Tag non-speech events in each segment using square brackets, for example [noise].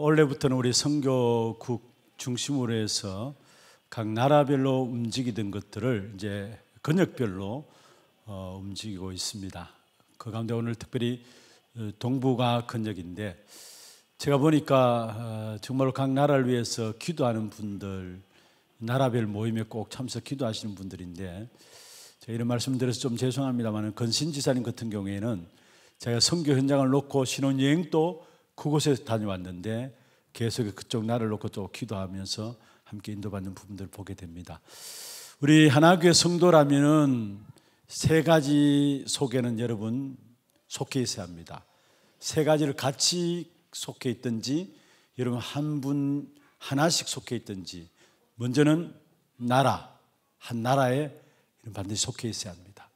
원래부터는 우리 선교국 중심으로 해서 각 나라별로 움직이던 것들을 이제 근역별로 어, 움직이고 있습니다. 그 가운데 오늘 특별히 어, 동북아 근역인데 제가 보니까 어, 정말로 각 나라를 위해서 기도하는 분들 나라별 모임에 꼭 참석 기도하시는 분들인데 제가 이런 말씀드려서 좀 죄송합니다만 건신지사님 같은 경우에는 제가 선교 현장을 놓고 신혼여행도 그곳에 다녀왔는데 계속 그쪽 나를 놓고 또 기도하면서 함께 인도받는 부분들을 보게 됩니다. 우리 하나교회 성도라면은 세 가지 속에는 여러분 속해 있어야 합니다. 세 가지를 같이 속해 있든지 여러분 한 분 하나씩 속해 있든지 먼저는 나라 한 나라에 반드시 속해 있어야 합니다.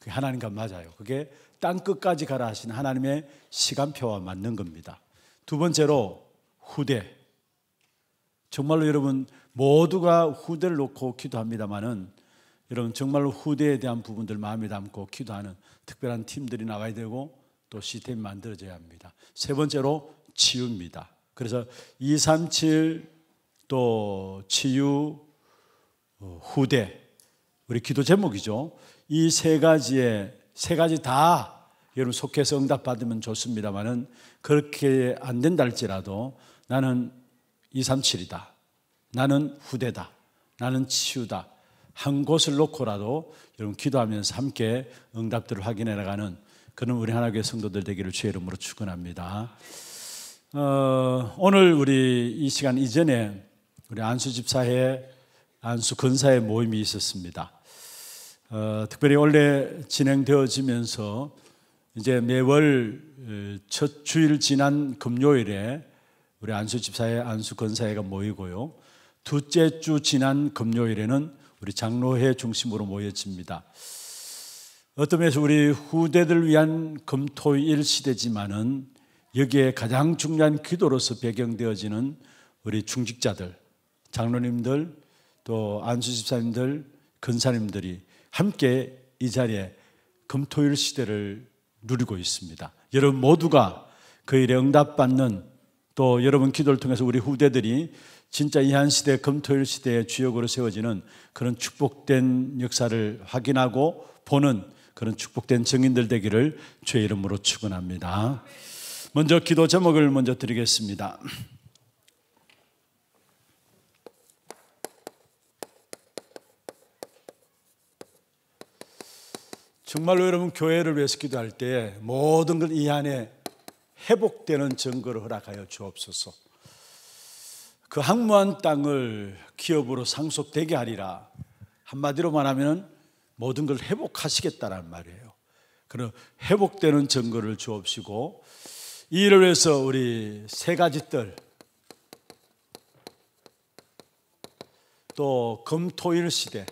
그게 하나님과 맞아요. 그게 땅 끝까지 가라 하신 하나님의 시간표와 맞는 겁니다. 두 번째로 후대. 정말로 여러분 모두가 후대를 놓고 기도합니다만은 여러분 정말로 후대에 대한 부분들 마음에 담고 기도하는 특별한 팀들이 나가야 되고 또 시스템이 만들어져야 합니다. 세 번째로 치유입니다. 그래서 237 또 치유 어, 후대 우리 기도 제목이죠. 이 세 가지의 세 가지 다 여러분 속해서 응답받으면 좋습니다만은 그렇게 안된달지라도 나는 237이다. 나는 후대다. 나는 치유다. 한 곳을 놓고라도 여러분 기도하면서 함께 응답들을 확인해 나가는 그런 우리 하나교회 성도들 되기를 주의 이름으로 축원합니다. 어, 오늘 우리 이 시간 이전에 우리 안수 집사회 안수 근사의 모임이 있었습니다. 어, 특별히 원래 진행되어지면서 이제 매월 어, 첫 주일 지난 금요일에 우리 안수 집사의 안수 권사회가 모이고요. 둘째 주 지난 금요일에는 우리 장로회 중심으로 모여집니다. 어떤 면에서 우리 후대들 위한 금토일 시대지만은 여기에 가장 중요한 기도로서 배경되어지는 우리 중직자들, 장로님들, 또 안수 집사님들, 근사님들이 함께 이 자리에 금토일 시대를 누리고 있습니다. 여러분 모두가 그 일에 응답받는 또 여러분 기도를 통해서 우리 후대들이 진짜 이한 시대 금토일 시대의 주역으로 세워지는 그런 축복된 역사를 확인하고 보는 그런 축복된 증인들 되기를 주의 이름으로 축원합니다. 먼저 기도 제목을 먼저 드리겠습니다. 정말로 여러분 교회를 위해서 기도할 때 모든 걸 이 안에 회복되는 증거를 허락하여 주옵소서. 그 항무한 땅을 기업으로 상속되게 하리라. 한마디로 말하면 모든 걸 회복하시겠다란 말이에요. 그런 회복되는 증거를 주옵시고 이 일을 위해서 우리 세 가지 뜰, 또 금토일 시대,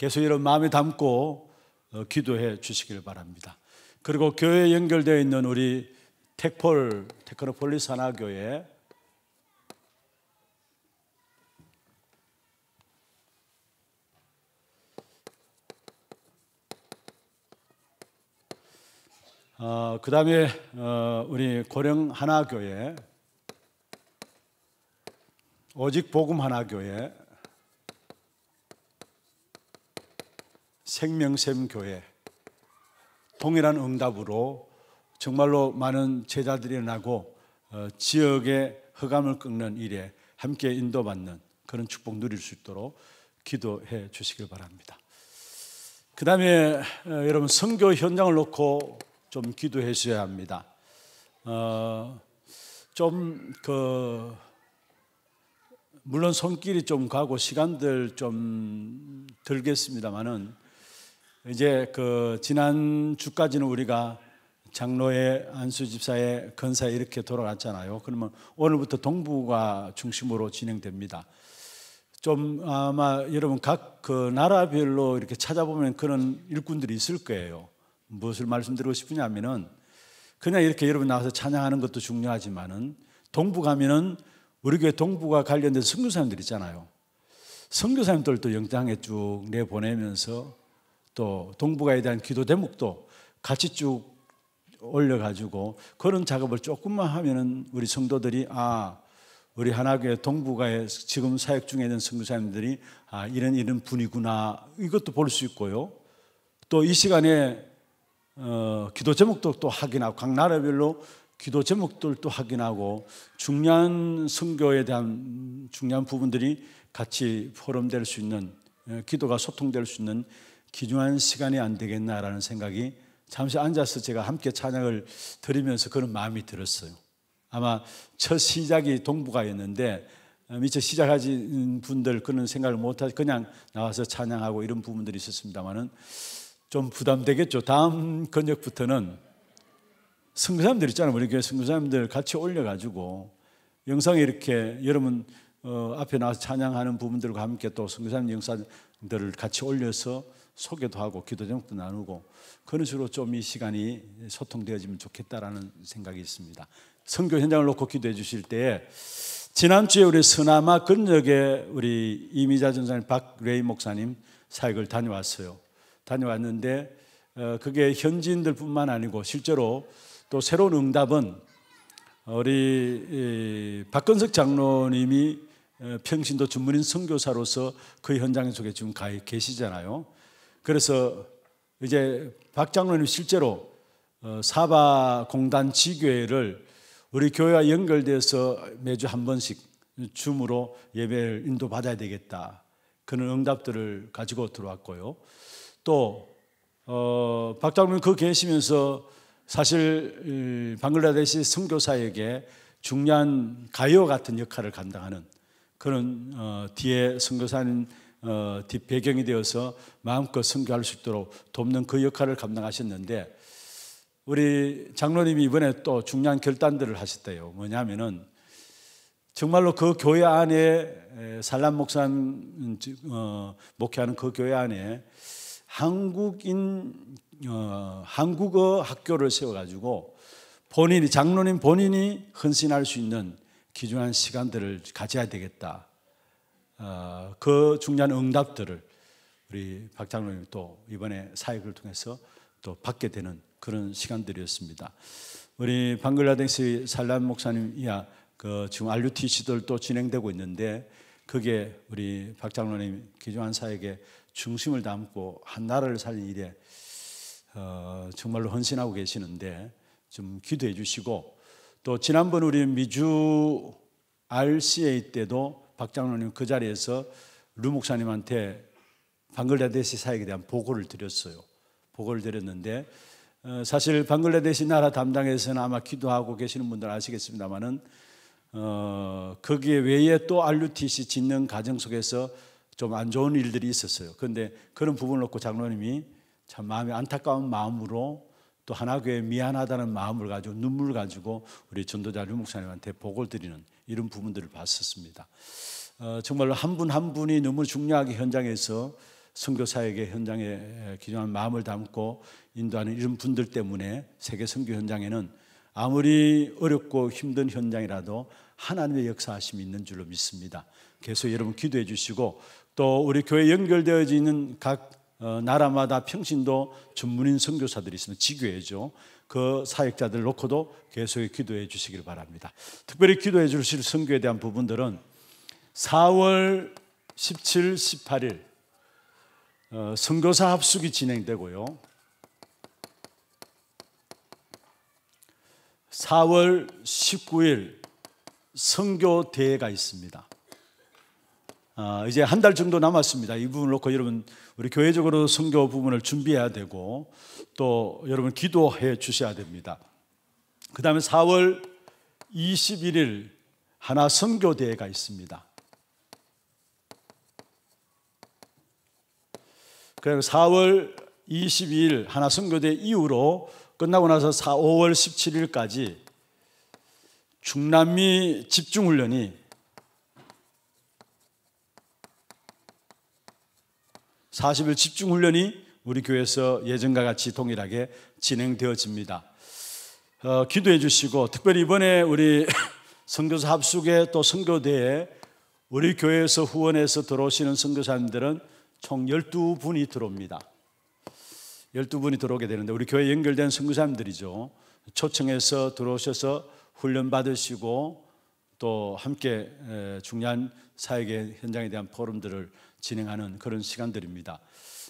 계속 이런 마음에 담고 어, 기도해 주시길 바랍니다. 그리고 교회에 연결되어 있는 우리 테폴, 테크노폴리스 하교회 어, 그 다음에 어, 우리 고령 하나교회 오직 복음 하나교회 생명샘 교회 동일한 응답으로 정말로 많은 제자들이 나고 어, 지역의 허감을 꺾는 일에 함께 인도받는 그런 축복 누릴 수 있도록 기도해 주시길 바랍니다. 그 다음에 어, 여러분 선교 현장을 놓고 좀 기도해 주셔야 합니다. 어, 좀그 물론 손길이 좀 가고 시간들 좀 들겠습니다만은 이제 그 지난 주까지는 우리가 장로의 안수 집사의 건사에 이렇게 돌아갔잖아요. 그러면 오늘부터 동부가 중심으로 진행됩니다. 좀 아마 여러분 각 그 나라별로 이렇게 찾아보면 그런 일꾼들이 있을 거예요. 무엇을 말씀드리고 싶으냐면은 그냥 이렇게 여러분 나와서 찬양하는 것도 중요하지만은 동부 가면은 우리 교회 동부가 관련된 선교사님들 있잖아요. 선교사님들도 영장에 쭉 내보내면서 또 동북아에 대한 기도 대목도 같이 쭉 올려가지고 그런 작업을 조금만 하면은 우리 성도들이 아 우리 하나교회 동북아에 지금 사역 중에 있는 성교사님들이 아 이런 이런 분이구나 이것도 볼 수 있고요 또 이 시간에 어, 기도 제목도 또 확인하고 각 나라별로 기도 제목들도 확인하고 중요한 성교에 대한 중요한 부분들이 같이 포럼될 수 있는 어, 기도가 소통될 수 있는 기중한 시간이 안 되겠나라는 생각이 잠시 앉아서 제가 함께 찬양을 드리면서 그런 마음이 들었어요. 아마 첫 시작이 동북아였는데 어, 미처 시작하신 분들 그런 생각을 못하고 그냥 나와서 찬양하고 이런 부분들이 있었습니다만은 좀 부담되겠죠. 다음 근역부터는 선교사님들 있잖아요. 우리 교회 선교사님들 같이 올려가지고 영상에 이렇게 여러분 어, 앞에 나와서 찬양하는 부분들과 함께 또 선교사님 영상들을 같이 올려서 소개도 하고 기도 제목도 나누고 그런 식으로 좀 이 시간이 소통되어지면 좋겠다라는 생각이 있습니다. 선교 현장을 놓고 기도해 주실 때 지난주에 우리 서나마 근역에 우리 이미자 전사님 박레이 목사님 사역을 다녀왔어요. 다녀왔는데 어, 그게 현지인들뿐만 아니고 실제로 또 새로운 응답은 우리 박건석 장로님이 어, 평신도 주문인 선교사로서 그 현장 속에 지금 가 계시잖아요. 그래서 이제 박 장로님 실제로 어, 사바 공단 지교회를 우리 교회와 연결돼서 매주 한 번씩 줌으로 예배를 인도받아야 되겠다. 그런 응답들을 가지고 들어왔고요. 또, 어, 박 장로님 그 계시면서 사실 방글라데시 선교사에게 중요한 가요 같은 역할을 감당하는 그런 어, 뒤에 선교사님 어, 뒷배경이 되어서 마음껏 선교할 수 있도록 돕는 그 역할을 감당하셨는데 우리 장로님이 이번에 또 중요한 결단들을 하셨대요. 뭐냐면은 정말로 그 교회 안에 산란 목산 음, 어, 목회하는 그 교회 안에 한국인 어, 한국어 학교를 세워가지고 본인이 장로님 본인이 헌신할 수 있는 기준한 시간들을 가져야 되겠다. 어, 그 중요한 응답들을 우리 박장로님 또 이번에 사역을 통해서 또 받게 되는 그런 시간들이었습니다. 우리 방글라데시 살란 목사님 이야 그 지금 RUTC들도 진행되고 있는데 그게 우리 박장로님 기조한 사역의 중심을 담고 한 나라를 살린 일에 어, 정말로 헌신하고 계시는데 좀 기도해 주시고 또 지난번 우리 미주 RCA 때도 박 장로님 그 자리에서 루 목사님한테 방글라데시 사역에 대한 보고를 드렸어요. 보고를 드렸는데 어, 사실 방글라데시 나라 담당에서는 아마 기도하고 계시는 분들 아시겠습니다만은 어, 거기에 외에 또 RUTC 짓는 과정 속에서 좀 안 좋은 일들이 있었어요. 그런데 그런 부분을 놓고 장로님이 참 마음이 안타까운 마음으로 또 하나교회 미안하다는 마음을 가지고 눈물 가지고 우리 전도자 류 목사님한테 복을 드리는 이런 부분들을 봤었습니다. 어, 정말로 한 분 한 분이 너무 중요하게 현장에서 선교사에게 현장에 기존한 마음을 담고 인도하는 이런 분들 때문에 세계 선교 현장에는 아무리 어렵고 힘든 현장이라도 하나님의 역사하심이 있는 줄로 믿습니다. 계속 여러분 기도해 주시고 또 우리 교회 연결되어지는 각 어, 나라마다 평신도 전문인 선교사들이 있으면 지교회죠. 그 사역자들 놓고도 계속 기도해 주시길 바랍니다. 특별히 기도해 주실 선교에 대한 부분들은 4월 17, 18일 선교사 합숙이 진행되고요. 4월 19일 선교 대회가 있습니다. 아, 이제 한 달 정도 남았습니다. 이 부분을 놓고 여러분 우리 교회적으로 성교 부분을 준비해야 되고 또 여러분 기도해 주셔야 됩니다. 그 다음에 4월 21일 하나 성교대회가 있습니다. 그래서 4월 22일 하나 선교대 이후로 끝나고 나서 4, 5월 17일까지 중남미 집중훈련이 40일 집중 훈련이 우리 교회에서 예전과 같이 동일하게 진행되어집니다. 어, 기도해 주시고 특별히 이번에 우리 [laughs] 선교사 합숙에 또 선교대에 우리 교회에서 후원해서 들어오시는 선교사님들은 총 12분이 들어옵니다. 12분이 들어오게 되는데 우리 교회 연결된 선교사님들이죠. 초청해서 들어오셔서 훈련 받으시고 또 함께 중요한 사역의 현장에 대한 포럼들을 진행하는 그런 시간들입니다.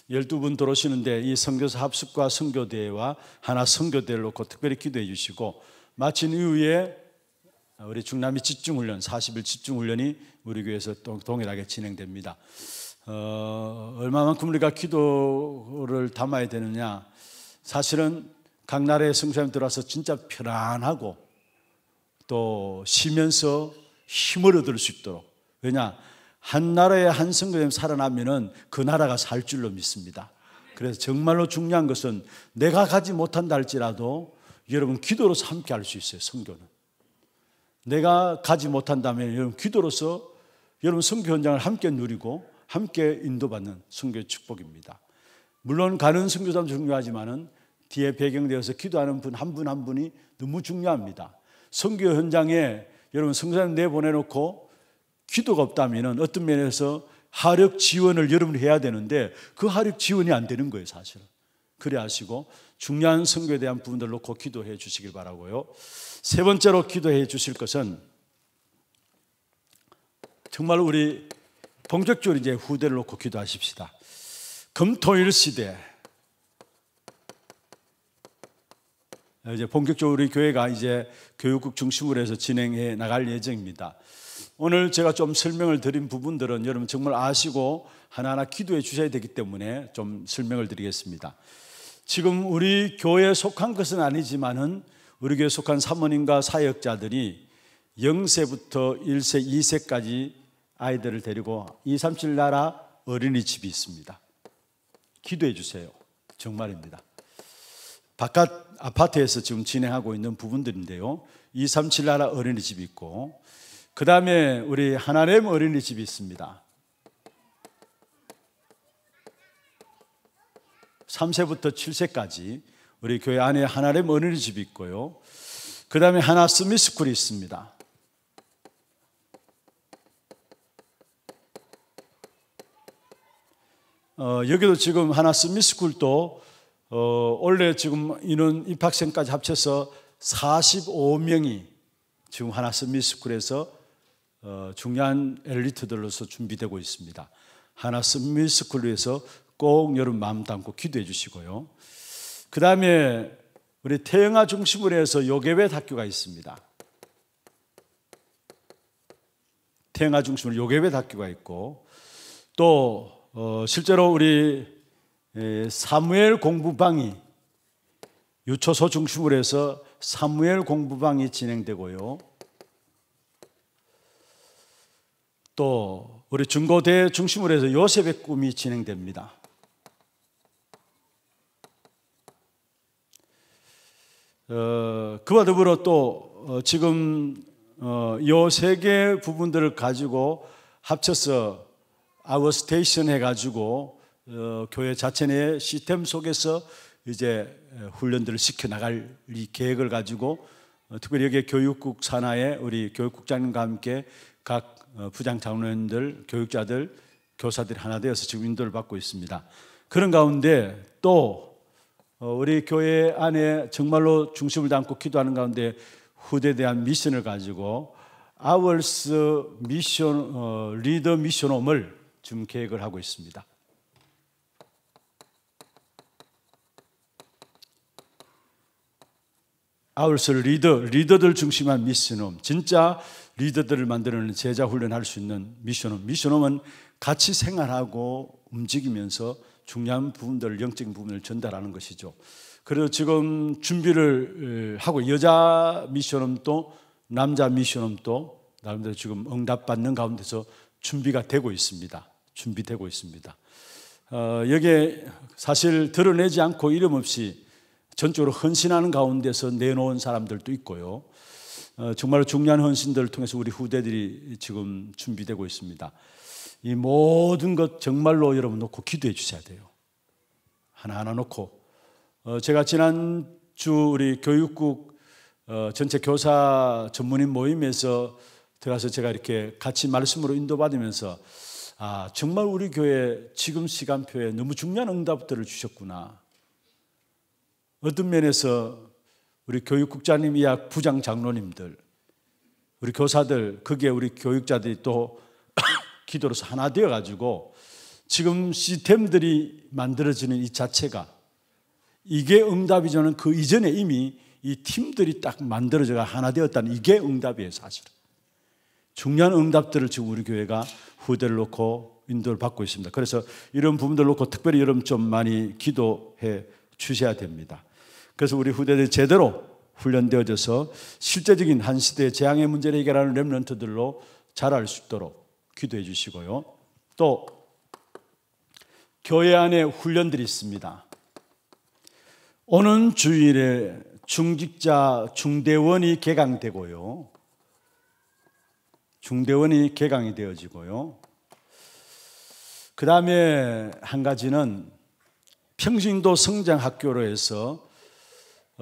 12분 들어오시는데 이 선교사 합숙과 선교대회와 하나 선교대를 놓고 특별히 기도해 주시고 마친 이후에 우리 중남미 집중훈련 40일 집중훈련이 우리 교회에서 동일하게 진행됩니다. 어, 얼마만큼 우리가 기도를 담아야 되느냐 사실은 각 나라의 성사님 들어와서 진짜 편안하고 또 쉬면서 힘을 얻을 수 있도록 왜냐 한 나라의 한 성교회에 살아나면은 그 나라가 살 줄로 믿습니다. 그래서 정말로 중요한 것은 내가 가지 못한다 할지라도 여러분 기도로서 함께 할 수 있어요, 성교는. 내가 가지 못한다면 여러분 기도로서 여러분 성교 현장을 함께 누리고 함께 인도받는 성교 축복입니다. 물론 가는 성교도 중요하지만은 뒤에 배경되어서 기도하는 분 한 분한 한 분이 너무 중요합니다. 성교 현장에 여러분 성사님 내보내놓고 기도가 없다면 어떤 면에서 하력 지원을 여러분이 해야 되는데 그 하력 지원이 안 되는 거예요, 사실은. 그래 하시고 중요한 선교에 대한 부분들 놓고 기도해 주시길 바라고요. 세 번째로 기도해 주실 것은 정말 우리 본격적으로 이제 후대를 놓고 기도하십시다. 금토일 시대 이제 본격적으로 우리 교회가 이제 교육국 중심으로 해서 진행해 나갈 예정입니다. 오늘 제가 좀 설명을 드린 부분들은 여러분 정말 아시고 하나하나 기도해 주셔야 되기 때문에 좀 설명을 드리겠습니다. 지금 우리 교회에 속한 것은 아니지만은 우리 교회에 속한 사모님과 사역자들이 0세부터 1세, 2세까지 아이들을 데리고 237 나라 어린이집이 있습니다. 기도해 주세요. 정말입니다. 바깥 아파트에서 지금 진행하고 있는 부분들인데요. 237 나라 어린이집이 있고 그 다음에 우리 하나님 어린이집이 있습니다. 3세부터 7세까지 우리 교회 안에 하나님 어린이집이 있고요. 그 다음에 하나 스미스쿨이 있습니다. 어, 여기도 지금 하나 스미스쿨도 어, 원래 지금 인원 입학생까지 합쳐서 45명이 지금 하나 스미스쿨에서 어, 중요한 엘리트들로서 준비되고 있습니다. 하나 스미스쿨 위해서 꼭 여러분 마음 담고 기도해 주시고요. 그 다음에 우리 태영아 중심으로 해서 요괴벳 학교가 있습니다. 태영아 중심으로 요괴벳 학교가 있고 또어 실제로 우리 사무엘 공부방이 유초소 중심으로 해서 사무엘 공부방이 진행되고요. 또 우리 중고대 중심으로 해서 요셉의 꿈이 진행됩니다. 어, 그와 더불어 또 어, 지금 어, 요세 개 부분들을 가지고 합쳐서 아워스테이션 해가지고 어, 교회 자체 내 시스템 속에서 이제 훈련들을 시켜 나갈 이 계획을 가지고 어, 특별히 여기 교육국 산하에 우리 교육국장님과 함께 각 어, 부장 장로님들, 교육자들, 교사들이 하나 되어서 지금 인도를 받고 있습니다. 그런 가운데 또 어, 우리 교회 안에 정말로 중심을 담고 기도하는 가운데 후대에 대한 미션을 가지고 아월스 미션 어, 리더 미션홈을 지금 계획을 하고 있습니다. 아울스 리더, 리더들 중심한 미션홈. 진짜 리더들을 만들어내는 제자 훈련할 수 있는 미션홈. 미션홈은 같이 생활하고 움직이면서 중요한 부분들 영적인 부분을 전달하는 것이죠. 그래서 지금 준비를 하고 여자 미션홈도 남자 미션홈도 나름대로 지금 응답받는 가운데서 준비가 되고 있습니다. 준비되고 있습니다. 어, 여기에 사실 드러내지 않고 이름 없이 전적으로 헌신하는 가운데서 내놓은 사람들도 있고요. 어, 정말 중요한 헌신들을 통해서 우리 후대들이 지금 준비되고 있습니다. 이 모든 것 정말로 여러분 놓고 기도해 주셔야 돼요. 하나하나 놓고. 어, 제가 지난주 우리 교육국 어, 전체 교사 전문인 모임에서 들어가서 제가 이렇게 같이 말씀으로 인도받으면서 아, 정말 우리 교회 지금 시간표에 너무 중요한 응답들을 주셨구나. 어떤 면에서 우리 교육국장님 이하 부장 장로님들, 우리 교사들, 그게 우리 교육자들이 또 [coughs] 기도로서 하나 되어 가지고 지금 시스템들이 만들어지는 이 자체가 이게 응답이 저는 그 이전에 이미 이 팀들이 딱 만들어져가 하나 되었다는 이게 응답이에요, 사실은. 중요한 응답들을 지금 우리 교회가 후대를 놓고 인도를 받고 있습니다. 그래서 이런 부분들 놓고 특별히 여러분 좀 많이 기도해 주셔야 됩니다. 그래서 우리 후대들이 제대로 훈련되어져서 실제적인 한 시대의 재앙의 문제를 해결하는 랩런트들로 자랄 수 있도록 기도해 주시고요. 또 교회 안에 훈련들이 있습니다. 오는 주일에 중직자 중대원이 개강되고요. 중대원이 개강이 되어지고요. 그 다음에 한 가지는 평신도 성장학교로 해서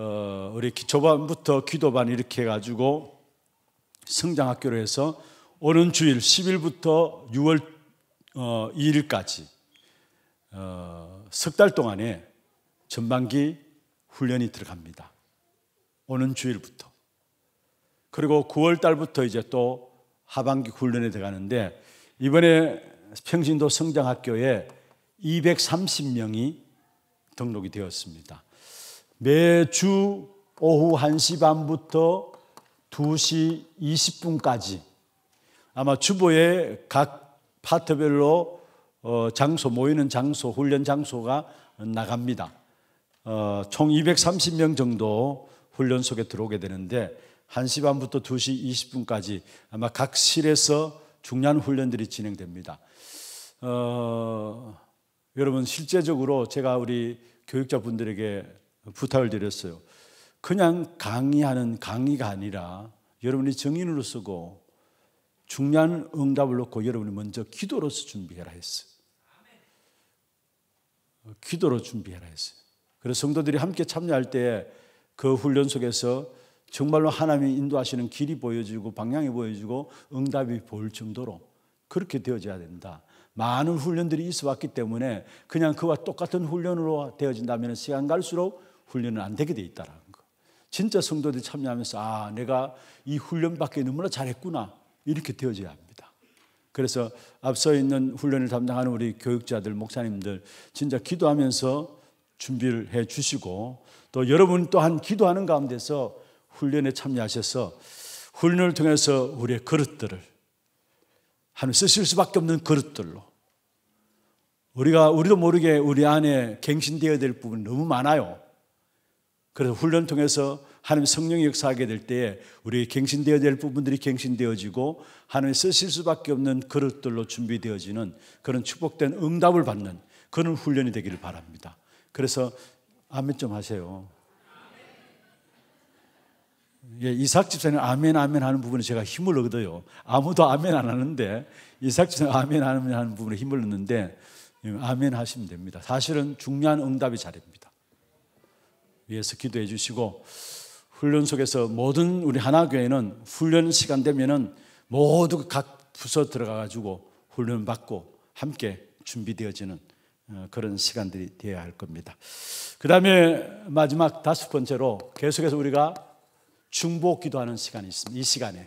어, 우리 초반부터 기도반 이렇게 해가지고 성장학교로 해서 오는 주일 10일부터 6월 어, 2일까지 어, 석달 동안에 전반기 훈련이 들어갑니다. 오는 주일부터. 그리고 9월 달부터 이제 또 하반기 훈련에 들어가는데 이번에 평신도 성장학교에 230명이 등록이 되었습니다. 매주 오후 1시 반부터 2시 20분까지 아마 주보에 각 파트별로 어, 장소 모이는 장소 훈련 장소가 나갑니다. 어, 총 230명 정도 훈련 속에 들어오게 되는데 1시 반부터 2시 20분까지 아마 각 실에서 중요한 훈련들이 진행됩니다. 어, 여러분 실제적으로 제가 우리 교육자분들에게 부탁을 드렸어요. 그냥 강의하는 강의가 아니라 여러분이 정인으로 쓰고 중요한 응답을 놓고 여러분이 먼저 기도로서 준비해라 했어요. 기도로 준비해라 했어요. 그래서 성도들이 함께 참여할 때 그 훈련 속에서 정말로 하나님이 인도하시는 길이 보여지고 방향이 보여지고 응답이 보일 정도로 그렇게 되어져야 된다. 많은 훈련들이 있어 왔기 때문에 그냥 그와 똑같은 훈련으로 되어진다면 시간 갈수록 훈련은 안 되게 돼 있다라는 거. 진짜 성도들이 참여하면서 아 내가 이 훈련밖에 너무나 잘했구나 이렇게 되어져야 합니다. 그래서 앞서 있는 훈련을 담당하는 우리 교육자들 목사님들 진짜 기도하면서 준비를 해 주시고 또 여러분 또한 기도하는 가운데서 훈련에 참여하셔서 훈련을 통해서 우리의 그릇들을 하늘 쓰실 수밖에 없는 그릇들로 우리가 우리도 모르게 우리 안에 갱신되어야 될 부분 너무 많아요. 그래서 훈련 통해서 하나님 성령 역사하게 될 때에 우리 갱신되어야 될 부분들이 갱신되어지고 하나님 쓰실 수밖에 없는 그릇들로 준비되어지는 그런 축복된 응답을 받는 그런 훈련이 되기를 바랍니다. 그래서 아멘 좀 하세요. 예, 이삭 집사님 아멘 아멘 하는 부분에 제가 힘을 얻어요. 아무도 아멘 안 하는데 이삭 집사님 아멘 아멘 하는 부분에 힘을 얻는데 음, 아멘 하시면 됩니다. 사실은 중요한 응답의 자리니다 위해서 기도해 주시고 훈련 속에서 모든 우리 하나교회는 훈련 시간 되면은 모두 각 부서 들어가 가지고 훈련 받고 함께 준비되어지는 어, 그런 시간들이 되어야 할 겁니다. 그 다음에 마지막 다섯 번째로 계속해서 우리가 중보 기도하는 시간이 있습니다. 이 시간에.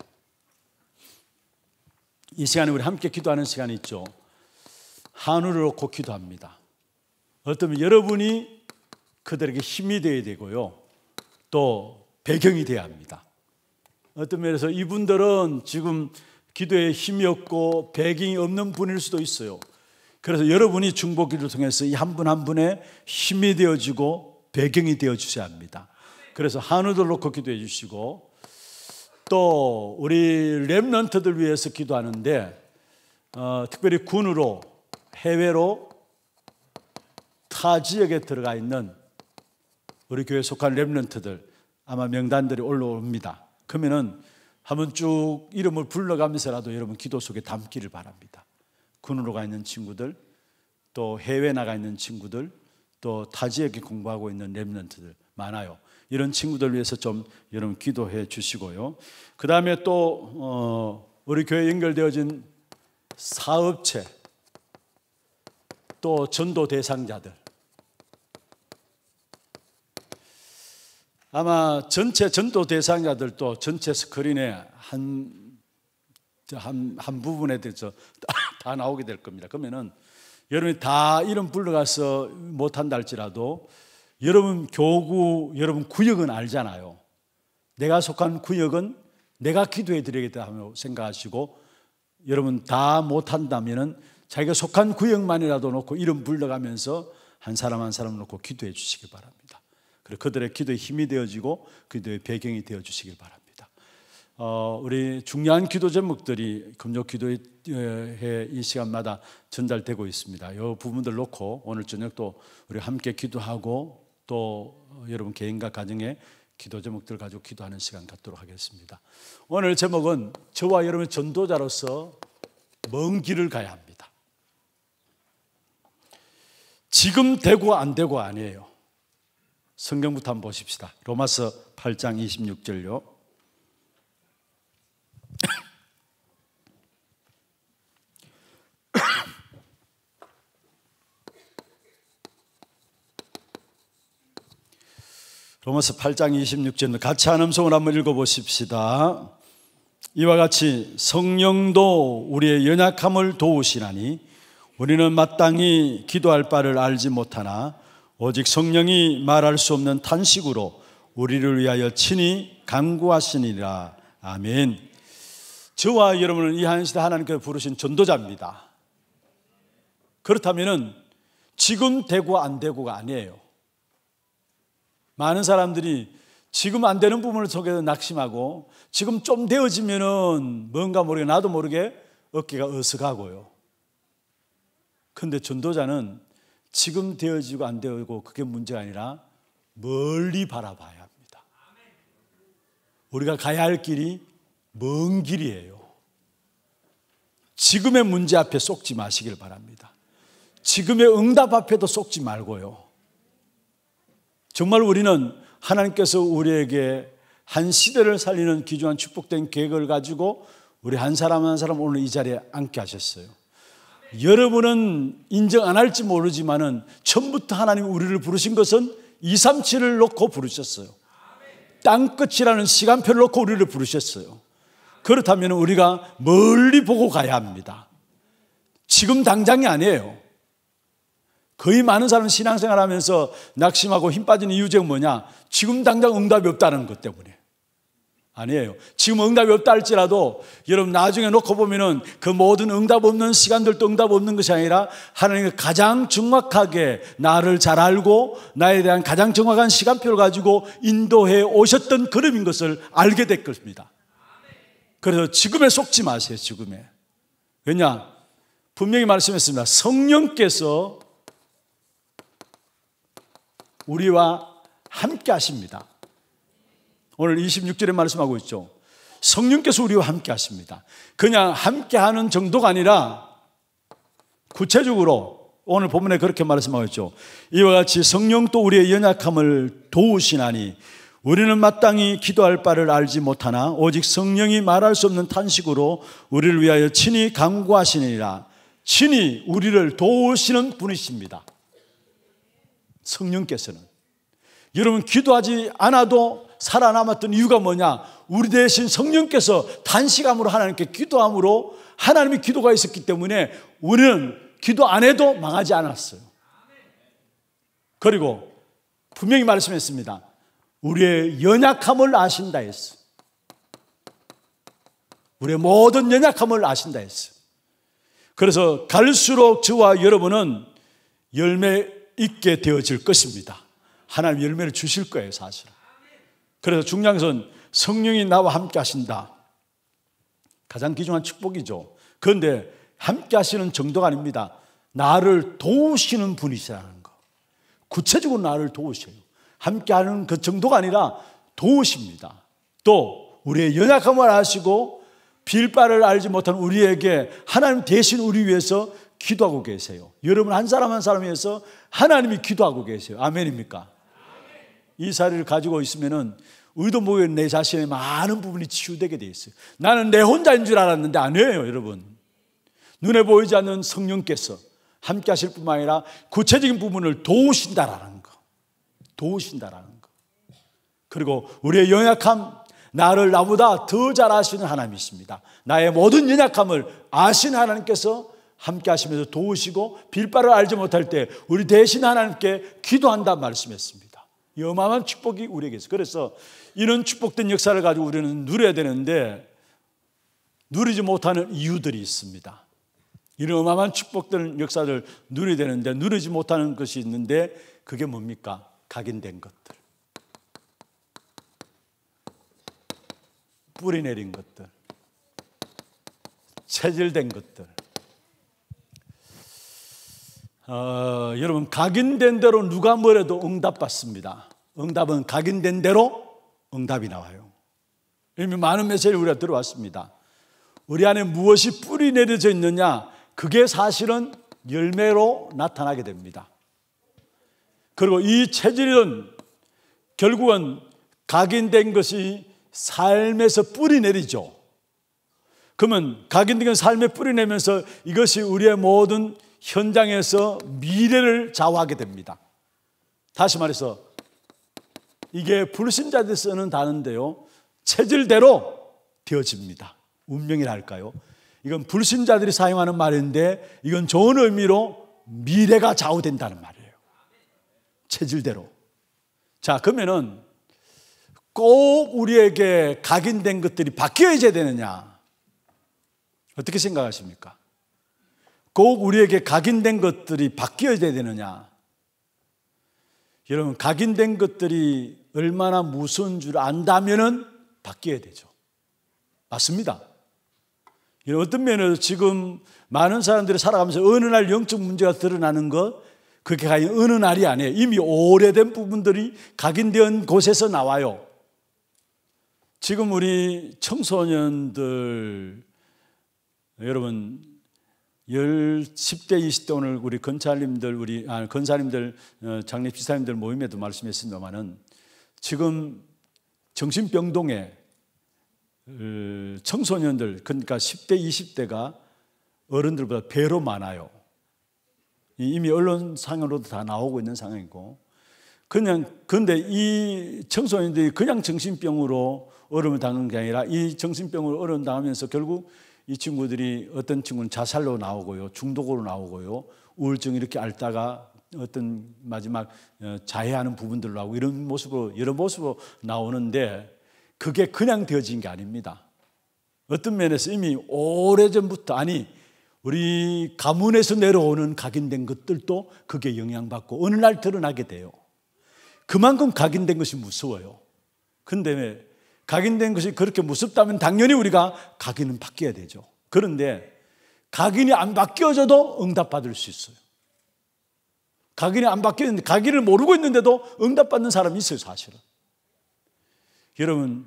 이 시간에 우리 함께 기도하는 시간이 있죠. 하늘을 놓고 기도합니다. 어쩌면 여러분이 그들에게 힘이 되어야 되고요. 또 배경이 되어야 합니다. 어떤 면에서 이분들은 지금 기도에 힘이 없고 배경이 없는 분일 수도 있어요. 그래서 여러분이 중보기를 통해서 이 한 분한 한 분의 힘이 되어지고 배경이 되어주셔야 합니다. 그래서 한우들 놓고 기도해 주시고 또 우리 랩런트들 위해서 기도하는데 어, 특별히 군으로 해외로 타 지역에 들어가 있는 우리 교회 속한 랩런트들 아마 명단들이 올라옵니다. 그러면은 한번 쭉 이름을 불러가면서라도 여러분 기도 속에 담기를 바랍니다. 군으로 가 있는 친구들, 또 해외 나가 있는 친구들, 또 타지역에 공부하고 있는 랩런트들 많아요. 이런 친구들 위해서 좀 여러분 기도해 주시고요. 그 다음에 또 어, 우리 교회 연결되어진 사업체, 또 전도 대상자들 아마 전체 전도 대상자들도 전체 스크린에 한, 한, 한 부분에 대해서 [laughs] 다, 나오게 될 겁니다. 그러면은 여러분이 다 이름 불러가서 못한다 할지라도 여러분 교구, 여러분 구역은 알잖아요. 내가 속한 구역은 내가 기도해 드리겠다 생각하시고 여러분 다 못한다면은 자기가 속한 구역만이라도 놓고 이름 불러가면서 한 사람 한 사람 놓고 기도해 주시기 바랍니다. 그리고 그들의 기도에 힘이 되어지고 그들의 배경이 되어 주시길 바랍니다. 어, 우리 중요한 기도 제목들이 금요 기도회 이 시간마다 전달되고 있습니다. 이 부분들 놓고 오늘 저녁도 우리 함께 기도하고 또 여러분 개인과 가정에 기도 제목들 가지고 기도하는 시간 갖도록 하겠습니다. 오늘 제목은 저와 여러분 전도자로서 먼 길을 가야 합니다. 지금 되고 안 되고 아니에요. 성경부터 한번 보십시다. 로마서 8장 26절요. [coughs] 로마서 8장 2 6절 같이 한 음성을 한번 읽어보십시다. 이와 같이 성령도 우리의 연약함을 도우시나니 우리는 마땅히 기도할 바를 알지 못하나 오직 성령이 말할 수 없는 탄식으로 우리를 위하여 친히 강구하시니라. 아멘. 저와 여러분은 이 한시대 하나님께 부르신 전도자입니다. 그렇다면 지금 되고 안 되고가 아니에요. 많은 사람들이 지금 안 되는 부분을 속에서 낙심하고 지금 좀 되어지면은 뭔가 모르게 나도 모르게 어깨가 어색하고요. 근데 전도자는 지금 되어지고 안 되어지고 그게 문제가 아니라 멀리 바라봐야 합니다. 우리가 가야 할 길이 먼 길이에요. 지금의 문제 앞에 쏙지 마시길 바랍니다. 지금의 응답 앞에도 쏙지 말고요. 정말 우리는 하나님께서 우리에게 한 시대를 살리는 귀중한 축복된 계획을 가지고 우리 한 사람 한 사람 오늘 이 자리에 앉게 하셨어요. 여러분은 인정 안 할지 모르지만은 처음부터 하나님 우리를 부르신 것은 2, 3, 7을 놓고 부르셨어요. 땅끝이라는 시간표를 놓고 우리를 부르셨어요. 그렇다면 우리가 멀리 보고 가야 합니다. 지금 당장이 아니에요. 거의 많은 사람 신앙생활 하면서 낙심하고 힘 빠지는 이유가 뭐냐? 지금 당장 응답이 없다는 것 때문에. 아니에요. 지금 응답이 없다 할지라도 여러분 나중에 놓고 보면은 그 모든 응답 없는 시간들도 응답 없는 것이 아니라 하나님이 가장 정확하게 나를 잘 알고 나에 대한 가장 정확한 시간표를 가지고 인도해 오셨던 그림인 것을 알게 될 것입니다. 그래서 지금에 속지 마세요, 지금에. 왜냐? 분명히 말씀했습니다. 성령께서 우리와 함께 하십니다. 오늘 26절에 말씀하고 있죠. 성령께서 우리와 함께 하십니다. 그냥 함께 하는 정도가 아니라 구체적으로 오늘 본문에 그렇게 말씀하고 있죠. 이와 같이 성령도 우리의 연약함을 도우시나니 우리는 마땅히 기도할 바를 알지 못하나 오직 성령이 말할 수 없는 탄식으로 우리를 위하여 친히 강구하시니라. 친히 우리를 도우시는 분이십니다. 성령께서는 여러분 기도하지 않아도 살아남았던 이유가 뭐냐? 우리 대신 성령께서 단시감으로 하나님께 기도함으로 하나님의 기도가 있었기 때문에 우리는 기도 안 해도 망하지 않았어요. 그리고 분명히 말씀했습니다. 우리의 연약함을 아신다 했어 우리의 모든 연약함을 아신다 했어 그래서 갈수록 저와 여러분은 열매 있게 되어질 것입니다. 하나님 열매를 주실 거예요, 사실은. 그래서 중요한 것은 성령이 나와 함께 하신다. 가장 귀중한 축복이죠. 그런데 함께 하시는 정도가 아닙니다. 나를 도우시는 분이시라는 거. 구체적으로 나를 도우셔요. 함께 하는 그 정도가 아니라 도우십니다. 또 우리의 연약함을 아시고 빌바를 알지 못한 우리에게 하나님 대신 우리 위해서 기도하고 계세요. 여러분 한 사람 한 사람 위해서 하나님이 기도하고 계세요. 아멘입니까? 이 사리를 가지고 있으면은 의도모에내 자신의 많은 부분이 치유되게 돼 있어요. 나는 내 혼자인 줄 알았는데 아니에요, 여러분. 눈에 보이지 않는 성령께서 함께 하실 뿐만 아니라 구체적인 부분을 도우신다라는 거. 도우신다라는 거. 그리고 우리의 연약함, 나를 나보다 더 잘 아시는 하나님이십니다. 나의 모든 연약함을 아신 하나님께서 함께 하시면서 도우시고 빌바를 알지 못할 때 우리 대신 하나님께 기도한다 말씀했습니다. 여마한 축복이 우리에게 있어. 그래서 이런 축복된 역사를 가지고 우리는 누려야 되는데 누리지 못하는 이유들이 있습니다. 이런 어마어마한 축복되 역사를 누려야 되는데 누리지 못하는 것이 있는데 그게 뭡니까? 각인된 것들. 뿌리 내린 것들. 체질된 것들. 어, 여러분 각인된 대로 누가 뭐래도 응답 받습니다. 응답은 각인된 대로 응답이 나와요. 이미 많은 메시지 우리가 들어왔습니다. 우리 안에 무엇이 뿌리 내려져 있느냐 그게 사실은 열매로 나타나게 됩니다. 그리고 이 체질은 결국은 각인된 것이 삶에서 뿌리 내리죠. 그러면 각인된 삶에 뿌리 내면서 이것이 우리의 모든 현장에서 미래를 좌우하게 됩니다. 다시 말해서 이게 불신자들 쓰는 단어인데요. 체질대로 되어집니다. 운명이랄까요? 이건 불신자들이 사용하는 말인데 이건 좋은 의미로 미래가 좌우된다는 말이에요. 체질대로. 자, 그러면은 꼭 우리에게 각인된 것들이 바뀌어야 되느냐? 어떻게 생각하십니까? 꼭 우리에게 각인된 것들이 바뀌어야 되느냐? 여러분, 각인된 것들이 얼마나 무서운 줄 안다면은 바뀌어야 되죠. 맞습니다. 어떤 면에서 지금 많은 사람들이 살아가면서 어느 날 영적 문제가 드러나는 것, 그게 과연 어느 날이 아니에요. 이미 오래된 부분들이 각인된 곳에서 나와요. 지금 우리 청소년들, 여러분, 열, 10대, 20대 오늘 우리 건사님들, 우리, 아, 건사님들, 어, 장례 피사님들 모임에도 말씀했습니다만은 지금 정신병동에 어, 청소년들, 그러니까 10대, 20대가 어른들보다 배로 많아요. 이미 언론상으로도 다 나오고 있는 상황이고. 그냥, 근데 이 청소년들이 그냥 정신병으로 어른을 당하는게 아니라 이 정신병으로 어른 당하면서 결국 이 친구들이 어떤 친구는 자살로 나오고요, 중독으로 나오고요, 우울증 이렇게 앓다가 어떤 마지막 어, 자해하는 부분들로 하고 이런 모습으로 여러 모습으로 나오는데 그게 그냥 되어진 게 아닙니다. 어떤 면에서 이미 오래전부터 아니 우리 가문에서 내려오는 각인된 것들도 그게 영향받고 어느 날 드러나게 돼요. 그만큼 각인된 것이 무서워요. 근데 각인된 것이 그렇게 무섭다면 당연히 우리가 각인은 바뀌어야 되죠. 그런데 각인이 안 바뀌어져도 응답받을 수 있어요. 각인이 안 바뀌었는데, 각인을 모르고 있는데도 응답받는 사람이 있어요, 사실은. 여러분,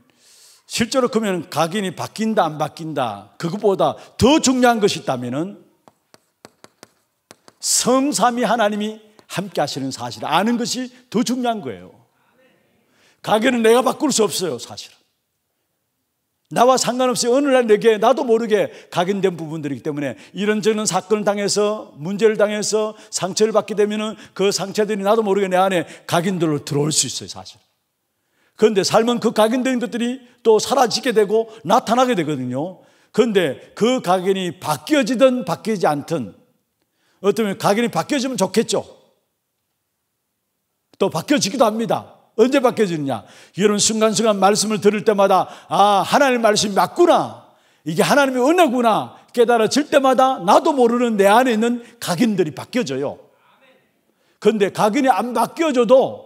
실제로 그러면 각인이 바뀐다, 안 바뀐다, 그것보다 더 중요한 것이 있다면은 성삼이 하나님이 함께 하시는 사실 아는 것이 더 중요한 거예요. 각인은 내가 바꿀 수 없어요, 사실은. 나와 상관없이 어느 날 내게 나도 모르게 각인된 부분들이기 때문에 이런저런 사건을 당해서 문제를 당해서 상처를 받게 되면은 그 상처들이 나도 모르게 내 안에 각인들로 들어올 수 있어요, 사실. 그런데 삶은 그 각인된 것들이 또 사라지게 되고 나타나게 되거든요. 그런데 그 각인이 바뀌어지든 바뀌지 않든 어떻게 각인이 바뀌어지면 좋겠죠. 또 바뀌어지기도 합니다. 언제 바뀌어지느냐? 여러분 순간순간 말씀을 들을 때마다 아 하나님 말씀이 맞구나. 이게 하나님의 은혜구나 깨달아질 때마다 나도 모르는 내 안에 있는 각인들이 바뀌어져요. 그런데 각인이 안 바뀌어져도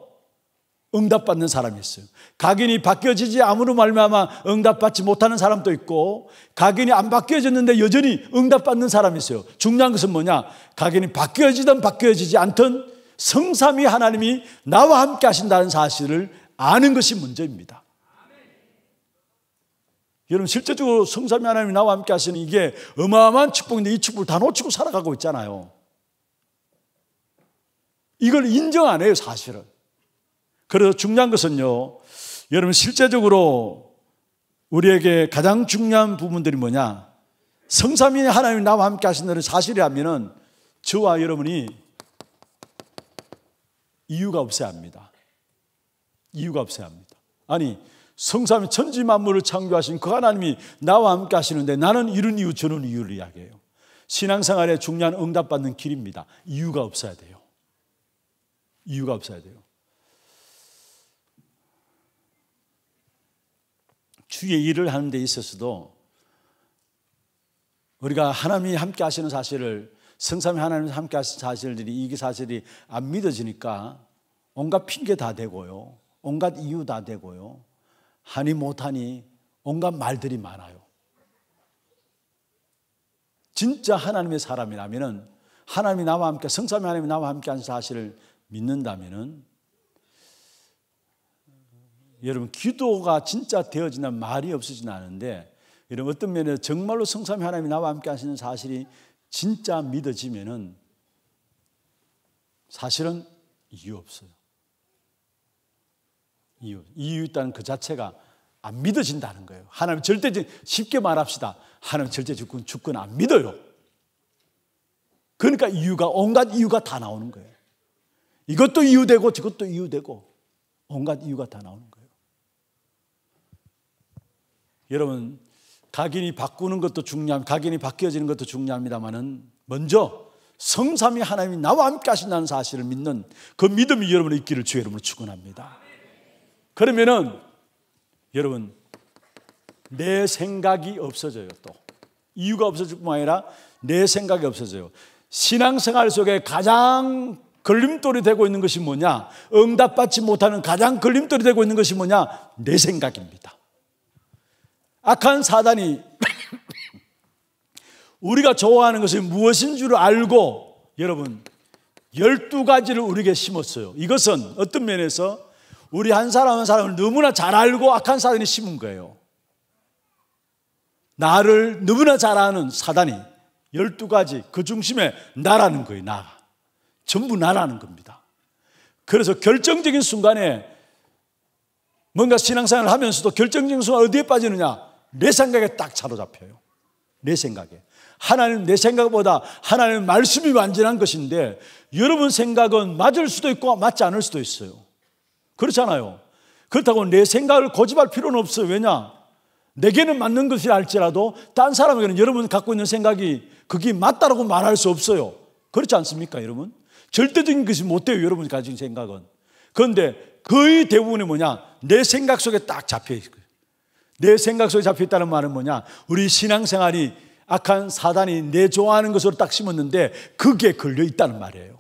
응답받는 사람이 있어요. 각인이 바뀌어지지 아무로 말미암아 응답받지 못하는 사람도 있고 각인이 안 바뀌어졌는데 여전히 응답받는 사람이 있어요. 중요한 것은 뭐냐? 각인이 바뀌어지든 바뀌어지지 않든 성삼위 하나님이 나와 함께 하신다는 사실을 아는 것이 문제입니다. 여러분 실제적으로 성삼위 하나님이 나와 함께 하시는 이게 어마어마한 축복인데 이 축복을 다 놓치고 살아가고 있잖아요. 이걸 인정 안 해요 사실은. 그래서 중요한 것은요. 여러분 실제적으로 우리에게 가장 중요한 부분들이 뭐냐? 성삼위 하나님이 나와 함께 하신다는 사실이라면은 저와 여러분이 이유가 없어야 합니다. 이유가 없어야 합니다. 아니, 성삼위 천지 만물을 창조하신 그 하나님이 나와 함께 하시는데 나는 이런 이유 저런 이유를 이야기해요. 신앙생활에 중요한 응답받는 길입니다. 이유가 없어야 돼요. 이유가 없어야 돼요. 주의 일을 하는 데 있어서도 우리가 하나님이 함께 하시는 사실을 성삼위 하나님 과 함께 하신 사실들이 이게 사실이 안 믿어지니까 온갖 핑계 다 되고요. 온갖 이유 다 되고요. 하니 못하니 온갖 말들이 많아요. 진짜 하나님의 사람이라면은 하나님이 나와 함께 성삼위 하나님이 나와 함께 한 사실을 믿는다면은 여러분 기도가 진짜 되어지나 말이 없어지는 데 여러분 어떤 면에 정말로 성삼위 하나님이 나와 함께 하시는 사실이 진짜 믿어지면은 사실은 이유 없어요. 이유. 이유 있다는 그 자체가 안 믿어진다는 거예요. 하나님 절대 쉽게 말합시다. 하나님 절대 죽권 주권 안 믿어요. 그러니까 이유가 온갖 이유가 다 나오는 거예요. 이것도 이유되고 저것도 이유되고 온갖 이유가 다 나오는 거예요. 여러분 각인이 바꾸는 것도 중요합 각인이 바뀌어지는 것도 중요합니다만은 먼저 성삼위 하나님이 나와 함께 하신다는 사실을 믿는 그 믿음이 여러분의 있기를 주의 이름으 축원합니다. 그러면은 여러분 내 생각이 없어져요 또 이유가 없어질 뿐만 아니라 내 생각이 없어져요. 신앙생활 속에 가장 걸림돌이 되고 있는 것이 뭐냐? 응답받지 못하는 가장 걸림돌이 되고 있는 것이 뭐냐? 내 생각입니다. 악한 사단이 우리가 좋아하는 것이 무엇인 줄 알고 여러분 12가지를 우리에게 심었어요. 이것은 어떤 면에서 우리 한 사람 한 사람을 너무나 잘 알고 악한 사단이 심은 거예요. 나를 너무나 잘 아는 사단이 12가지 그 중심에 나라는 거예요. 나. 전부 나라는 겁니다. 그래서 결정적인 순간에 뭔가 신앙생활을 하면서도 결정적인 순간 어디에 빠지느냐? 내 생각에 딱 사로잡혀요. 내 생각에. 하나님 내 생각보다 하나님 말씀이 완전한 것인데 여러분 생각은 맞을 수도 있고 맞지 않을 수도 있어요. 그렇잖아요. 그렇다고 내 생각을 고집할 필요는 없어요. 왜냐? 내게는 맞는 것이라 할지라도 딴 사람에게는 여러분 갖고 있는 생각이 그게 맞다라고 말할 수 없어요. 그렇지 않습니까, 여러분? 절대적인 것이 못 돼요, 여러분이 가진 생각은. 그런데 거의 대부분이 뭐냐? 내 생각 속에 딱 잡혀 있어요. 내 생각 속에 잡혀있다는 말은 뭐냐? 우리 신앙생활이 악한 사단이 내 좋아하는 것으로 딱 심었는데 그게 걸려있다는 말이에요.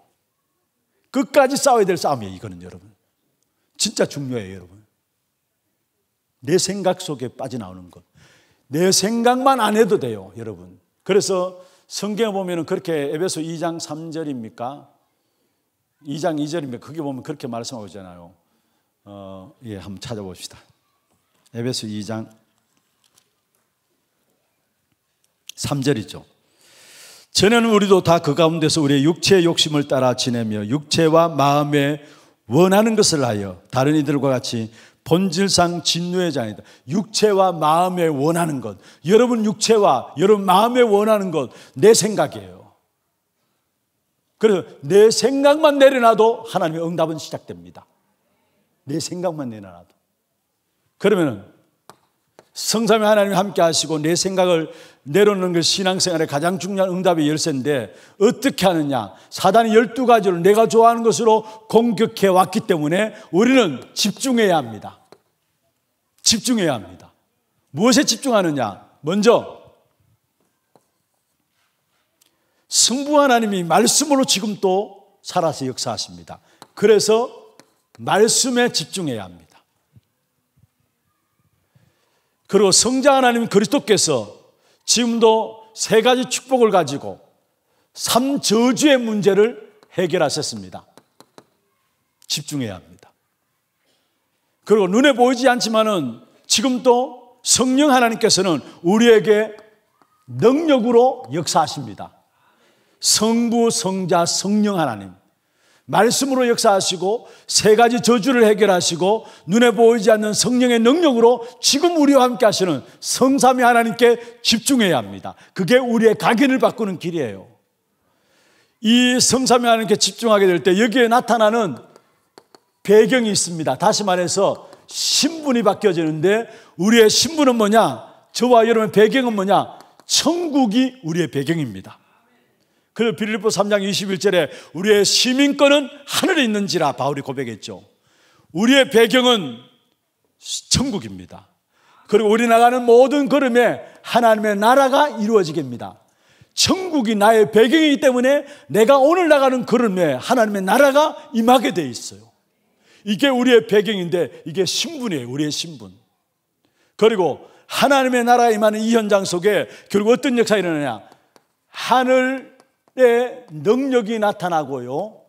끝까지 싸워야 될 싸움이에요, 이거는 여러분. 진짜 중요해요, 여러분. 내 생각 속에 빠져나오는 것. 내 생각만 안 해도 돼요, 여러분. 그래서 성경에 보면 그렇게 에베소 2장 3절입니까? 2장 2절입니다. 그게 보면 그렇게 말씀하고 있잖아요. 어, 예, 한번 찾아봅시다. 에베소 2장 3절이죠. 전에는 우리도 다 그 가운데서 우리의 육체의 욕심을 따라 지내며 육체와 마음에 원하는 것을 하여 다른 이들과 같이 본질상 진노의 자이다. 육체와 마음에 원하는 것. 여러분 육체와 여러분 마음에 원하는 것내 생각이에요. 그래서 내 생각만 내려놔도 하나님의 응답은 시작됩니다. 내 생각만 내려놔도. 그러면 성삼위 하나님 함께 하시고 내 생각을 내려놓는 것이 신앙생활의 가장 중요한 응답의 열쇠인데 어떻게 하느냐. 사단이 12가지를 내가 좋아하는 것으로 공격해 왔기 때문에 우리는 집중해야 합니다. 집중해야 합니다. 무엇에 집중하느냐? 먼저 성부 하나님이 말씀으로 지금 또 살아서 역사하십니다. 그래서 말씀에 집중해야 합니다. 그리고 성자 하나님 그리스도께서 지금도 세 가지 축복을 가지고 삼저주의 문제를 해결하셨습니다. 집중해야 합니다. 그리고 눈에 보이지 않지만은 지금도 성령 하나님께서는 우리에게 능력으로 역사하십니다. 성부, 성자, 성령 하나님. 말씀으로 역사하시고 세 가지 저주를 해결하시고 눈에 보이지 않는 성령의 능력으로 지금 우리와 함께 하시는 성삼위 하나님께 집중해야 합니다. 그게 우리의 각인을 바꾸는 길이에요. 이 성삼위 하나님께 집중하게 될 때 여기에 나타나는 배경이 있습니다. 다시 말해서 신분이 바뀌어지는데 우리의 신분은 뭐냐? 저와 여러분의 배경은 뭐냐? 천국이 우리의 배경입니다. 그래서 빌립보 3장 21절에 우리의 시민권은 하늘에 있는지라 바울이 고백했죠. 우리의 배경은 천국입니다. 그리고 우리 나가는 모든 걸음에 하나님의 나라가 이루어지게입니다. 천국이 나의 배경이기 때문에 내가 오늘 나가는 걸음에 하나님의 나라가 임하게 돼 있어요. 이게 우리의 배경인데 이게 신분이에요. 우리의 신분. 그리고 하나님의 나라에 임하는 이 현장 속에 결국 어떤 역사가 일어나냐. 하늘 때 예, 능력이 나타나고요.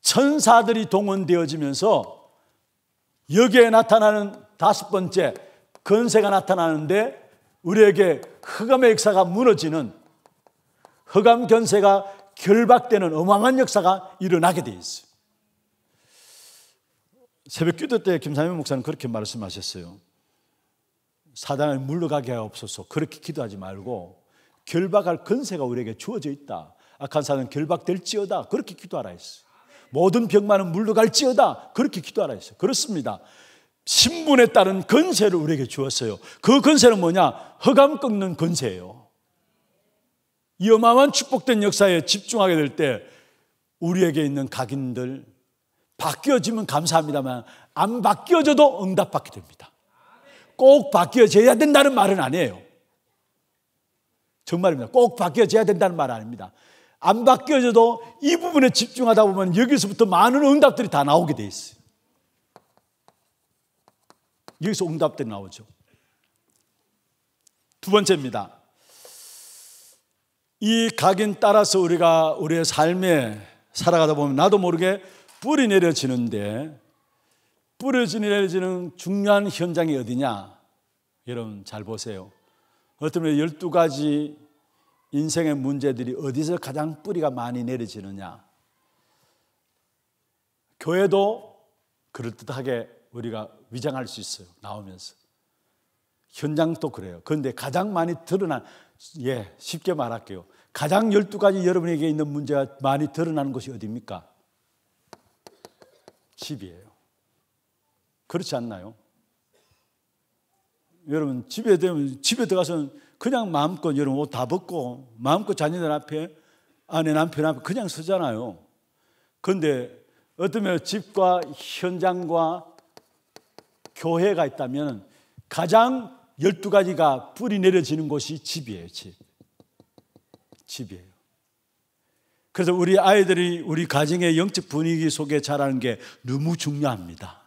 천사들이 동원되어지면서 여기에 나타나는 다섯 번째 건세가 나타나는데 우리에게 흑암의 역사가 무너지는 흑암 견세가 결박되는 어마어마한 역사가 일어나게 돼 있어요. 새벽 기도 때 김삼현 목사는 그렇게 말씀하셨어요. 사단을 물러가게 하옵소서. 그렇게 기도하지 말고 결박할 근세가 우리에게 주어져 있다. 악한 사는 결박될지어다. 그렇게 기도하라 했어요. 모든 병만은 물러갈지어다. 그렇게 기도하라 했어요. 그렇습니다. 신분에 따른 건세를 우리에게 주었어요. 그 건세는 뭐냐? 허감 꺾는 건세예요. 이 어마어마한 축복된 역사에 집중하게 될 때 우리에게 있는 각인들 바뀌어지면 감사합니다만 안 바뀌어져도 응답받게 됩니다. 꼭 바뀌어져야 된다는 말은 아니에요. 정말입니다. 꼭 바뀌어져야 된다는 말 아닙니다. 안 바뀌어져도 이 부분에 집중하다 보면 여기서부터 많은 응답들이 다 나오게 돼 있어요. 여기서 응답들이 나오죠. 두 번째입니다. 이 각인 따라서 우리가 우리의 삶에 살아가다 보면 나도 모르게 뿌리 내려지는데 뿌려 내려지는 중요한 현장이 어디냐? 여러분 잘 보세요. 어떤 12가지 인생의 문제들이 어디서 가장 뿌리가 많이 내려지느냐. 교회도 그럴듯하게 우리가 위장할 수 있어요. 나오면서. 현장도 그래요. 그런데 가장 많이 드러난, 예, 쉽게 말할게요. 가장 12가지 여러분에게 있는 문제가 많이 드러나는 곳이 어디입니까? 집이에요. 그렇지 않나요? 여러분, 집에 되면, 집에 들어가서는 그냥 마음껏 여러분 옷다 벗고 마음껏 자녀들 앞에 아내 남편 앞에 그냥 서잖아요. 그런데 어떠면 집과 현장과 교회가 있다면 가장 12가지가 뿌리 내려지는 곳이 집이에요, 집. 집이에요. 그래서 우리 아이들이 우리 가정의 영적 분위기 속에 자라는 게 너무 중요합니다.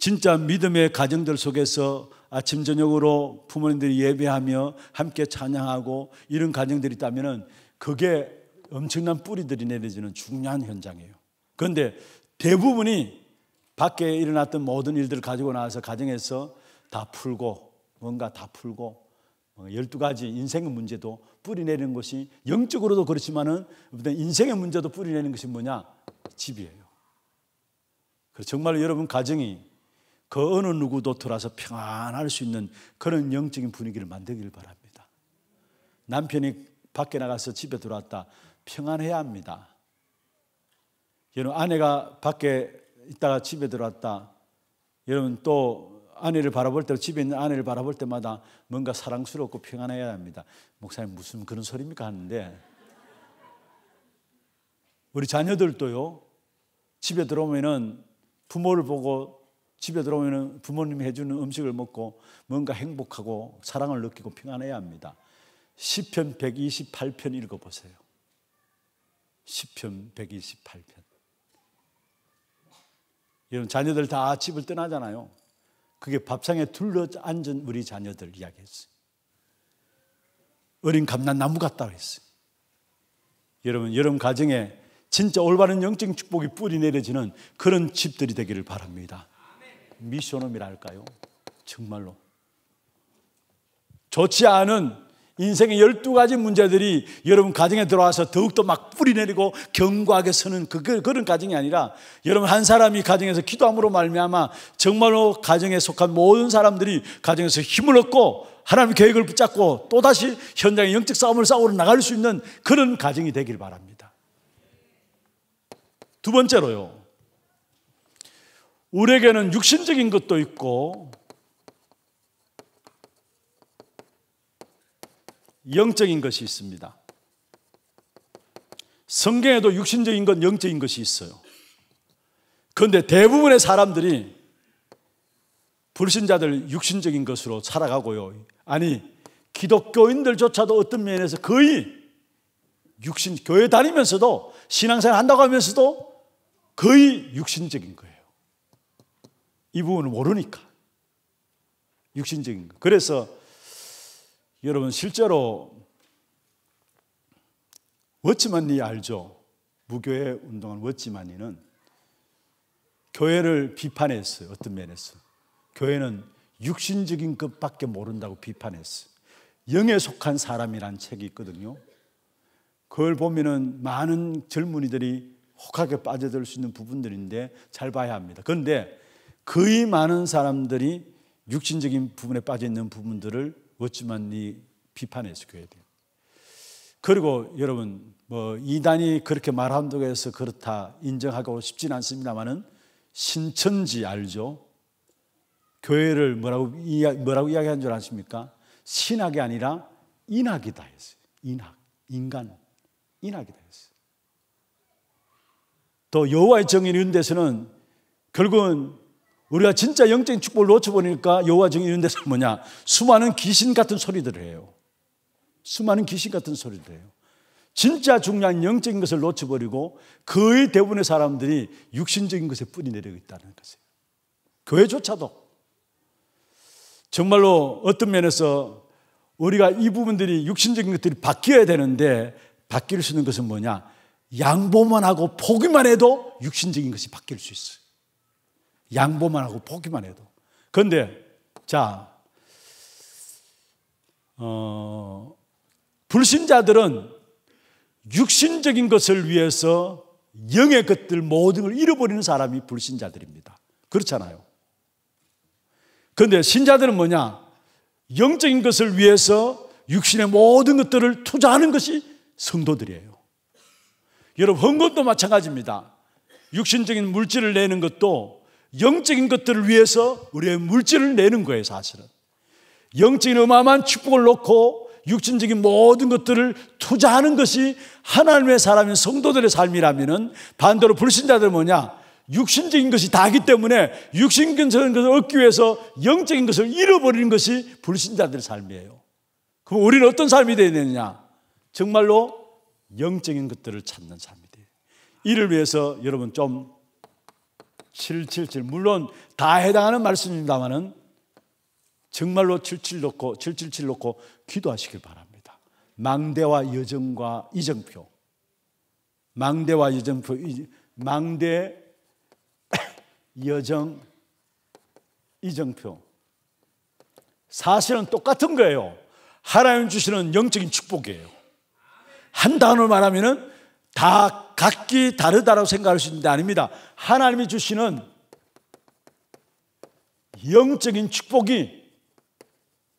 진짜 믿음의 가정들 속에서 아침 저녁으로 부모님들이 예배하며 함께 찬양하고 이런 가정들이 있다면은 그게 엄청난 뿌리들이 내려지는 중요한 현장이에요. 그런데 대부분이 밖에 일어났던 모든 일들을 가지고 나와서 가정에서 다 풀고 뭔가 다 풀고 12가지 어, 인생의 문제도 뿌리내리는 것이 영적으로도 그렇지만은 어떤 인생의 문제도 뿌리내는 것이 뭐냐? 집이에요. 그 정말 여러분 가정이 그 어느 누구도 들어와서 평안할 수 있는 그런 영적인 분위기를 만들기를 바랍니다. 남편이 밖에 나가서 집에 들어왔다. 평안해야 합니다. 여러분, 아내가 밖에 있다가 집에 들어왔다. 여러분, 또 아내를 바라볼 때, 집에 있는 아내를 바라볼 때마다 뭔가 사랑스럽고 평안해야 합니다. 목사님, 무슨 그런 소리입니까? 하는데. 우리 자녀들도요, 집에 들어오면은 부모를 보고 집에 들어오면 부모님이 해주는 음식을 먹고 뭔가 행복하고 사랑을 느끼고 평안해야 합니다. 시편 128편 읽어보세요. 시편 128편. 여러분 자녀들 다 집을 떠나잖아요. 그게 밥상에 둘러앉은 우리 자녀들 이야기했어요. 어린 감난나무 같다고 했어요. 여러분, 여러분 가정에 진짜 올바른 영적 축복이 뿌리 내려지는 그런 집들이 되기를 바랍니다. 미션홈이랄까요? 정말로. 좋지 않은 인생의 12가지 문제들이 여러분 가정에 들어와서 더욱더 막 뿌리내리고 견고하게 서는 그, 그, 그런 가정이 아니라 여러분 한 사람이 가정에서 기도함으로 말미암아 정말로 가정에 속한 모든 사람들이 가정에서 힘을 얻고 하나님 계획을 붙잡고 또다시 현장의 영적 싸움을 싸우러 나갈 수 있는 그런 가정이 되길 바랍니다. 두 번째로요. 우리에게는 육신적인 것도 있고 영적인 것이 있습니다. 성경에도 육신적인 것, 영적인 것이 있어요. 그런데 대부분의 사람들이 불신자들 육신적인 것으로 살아가고요. 아니, 기독교인들조차도 어떤 면에서 거의 육신, 교회 다니면서도 신앙생활 한다고 하면서도 거의 육신적인 거예요. 이 부분을 모르니까. 육신적인 거. 그래서 여러분 실제로 워치만니 알죠? 무교회 운동한 워치만니는 교회를 비판했어요. 어떤 면에서. 교회는 육신적인 것밖에 모른다고 비판했어요. 영에 속한 사람이란 책이 있거든요. 그걸 보면은 많은 젊은이들이 혹하게 빠져들 수 있는 부분들인데 잘 봐야 합니다. 그런데 거의 많은 사람들이 육신적인 부분에 빠져 있는 부분들을 어치만이 비판해서 교야 돼요. 그리고 여러분 뭐 이단이 그렇게 말한다고 해서 그렇다 인정하고 싶진 않습니다만은 신천지 알죠? 교회를 뭐라고 이야, 뭐라고 이야기한 줄 아십니까? 신학이 아니라 인학이다 했어요. 인학, 인간, 인학이다 했어요. 또 여호와의 정의는 데서는 결국은 우리가 진짜 영적인 축복을 놓쳐버리니까 여호와 증인 이런 데서 뭐냐? 수많은 귀신 같은 소리들을 해요. 수많은 귀신 같은 소리를 해요. 진짜 중요한 영적인 것을 놓쳐버리고 거의 대부분의 사람들이 육신적인 것에 뿌리 내리고 있다는 것이에요. 교회조차도 정말로 어떤 면에서 우리가 이 부분들이 육신적인 것들이 바뀌어야 되는데 바뀔 수 있는 것은 뭐냐? 양보만 하고 포기만 해도 육신적인 것이 바뀔 수 있어요. 양보만 하고 포기만 해도. 그런데 자, 어, 불신자들은 육신적인 것을 위해서 영의 것들 모든 걸 잃어버리는 사람이 불신자들입니다. 그렇잖아요. 그런데 신자들은 뭐냐? 영적인 것을 위해서 육신의 모든 것들을 투자하는 것이 성도들이에요. 여러분, 헌금도 마찬가지입니다. 육신적인 물질을 내는 것도 영적인 것들을 위해서 우리의 물질을 내는 거예요, 사실은. 영적인 어마어마한 축복을 놓고 육신적인 모든 것들을 투자하는 것이 하나님의 사람인 성도들의 삶이라면 반대로 불신자들은 뭐냐? 육신적인 것이 다기 때문에 육신적인 것을 얻기 위해서 영적인 것을 잃어버리는 것이 불신자들의 삶이에요. 그럼 우리는 어떤 삶이 되어야 되느냐? 정말로 영적인 것들을 찾는 삶이 돼요. 이를 위해서 여러분 좀777 물론 다 해당하는 말씀입니다만은 정말로 77 놓고 777 놓고 기도하시길 바랍니다. 망대와 여정과 이정표. 망대와 여정표 망대 [coughs] 여정 이정표. 사실은 똑같은 거예요. 하나님 주시는 영적인 축복이에요. 한단어 말하면은 다 각기 다르다고 생각할 수 있는데 아닙니다. 하나님이 주시는 영적인 축복이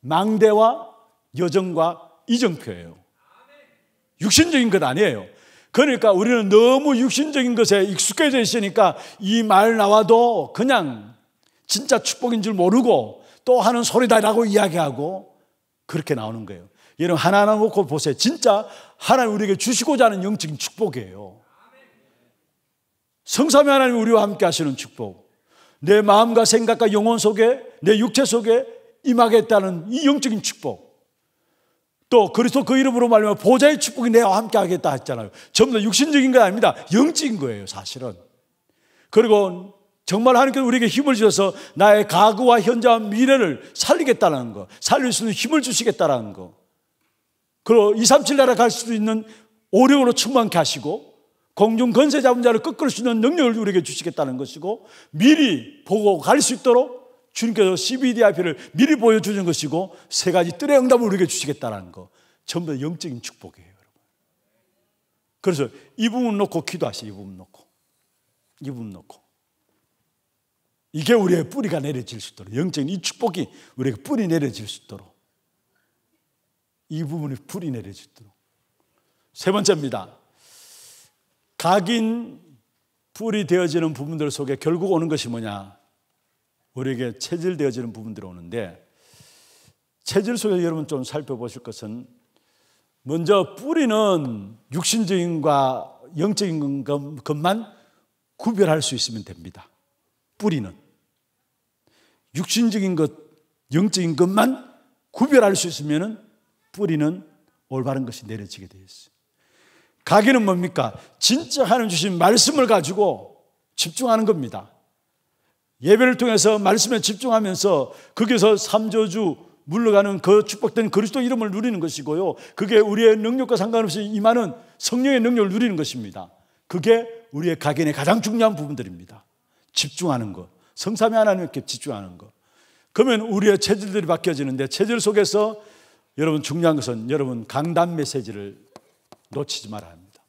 망대와 여정과 이정표예요. 육신적인 것 아니에요. 그러니까 우리는 너무 육신적인 것에 익숙해져 있으니까 이 말 나와도 그냥 진짜 축복인 줄 모르고 또 하는 소리다라고 이야기하고 그렇게 나오는 거예요. 여러분 하나하나 놓고 보세요. 진짜 하나님 우리에게 주시고자 하는 영적인 축복이에요. 성삼위 하나님 우리와 함께 하시는 축복. 내 마음과 생각과 영혼 속에 내 육체 속에 임하겠다는 이 영적인 축복. 또 그리스도 그 이름으로 말하면 보좌의 축복이 내와 함께 하겠다 했잖아요. 전부 다 육신적인 거 아닙니다. 영적인 거예요, 사실은. 그리고 정말 하나님께서 우리에게 힘을 주셔서 나의 가구와 현재와 미래를 살리겠다는 거, 살릴 수 있는 힘을 주시겠다는 거. 그리고 2, 3, 7 나라 갈 수도 있는 오력으로 충만케 하시고 공중 건세 잡은 자를 꺾을 수 있는 능력을 우리에게 주시겠다는 것이고 미리 보고 갈 수 있도록 주님께서 CBDIP를 미리 보여주는 것이고 세 가지 뜰의 응답을 우리에게 주시겠다는 것 전부 다 영적인 축복이에요 여러분 그래서 이 부분 놓고 기도하세요이 부분 놓고 이 부분 놓고 이게 우리의 뿌리가 내려질 수 있도록 영적인 이 축복이 우리에게 뿌리 내려질 수 있도록 이 부분에 불이 내려지도록. 세 번째입니다. 각인 불이 되어지는 부분들 속에 결국 오는 것이 뭐냐? 우리에게 체질되어지는 부분들이 오는데 체질 속에 여러분 좀 살펴보실 것은 먼저 뿌리는 육신적인과 영적인 것만 구별할 수 있으면 됩니다. 뿌리는 육신적인 것, 영적인 것만 구별할 수 있으면 뿌리는 올바른 것이 내려지게 되어 있어요. 가기는 뭡니까? 진짜 하나님 주신 말씀을 가지고 집중하는 겁니다. 예배를 통해서 말씀에 집중하면서 거기서 삼저주 물러가는 그 축복된 그리스도 이름을 누리는 것이고요. 그게 우리의 능력과 상관없이 임하는 성령의 능력을 누리는 것입니다. 그게 우리의 각인의 가장 중요한 부분들입니다. 집중하는 것. 성삼위 하나님께 집중하는 것. 그러면 우리의 체질들이 바뀌어지는데 체질 속에서 여러분 중요한 것은 여러분 강단 메시지를 놓치지 말아야 합니다.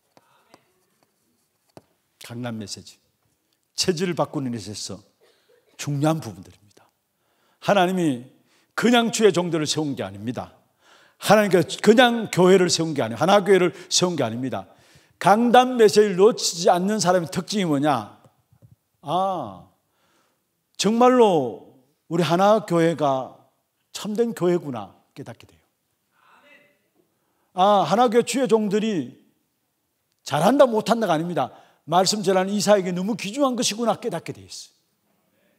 강단 메시지. 체질을 바꾸는 일에 서 중요한 부분들입니다. 하나님이 그냥 주의 종들을 세운 게 아닙니다. 하나님께서 그냥 교회를 세운 게 아니에요. 하나교회를 세운 게 아닙니다. 강단 메시지를 놓치지 않는 사람의 특징이 뭐냐? 아, 정말로 우리 하나교회가 참된 교회구나 깨닫게 돼요. 아, 하나교 주의 종들이 잘한다 못한다가 아닙니다. 말씀 전하는 이사에게 너무 귀중한 것이구나 깨닫게 돼 있어요.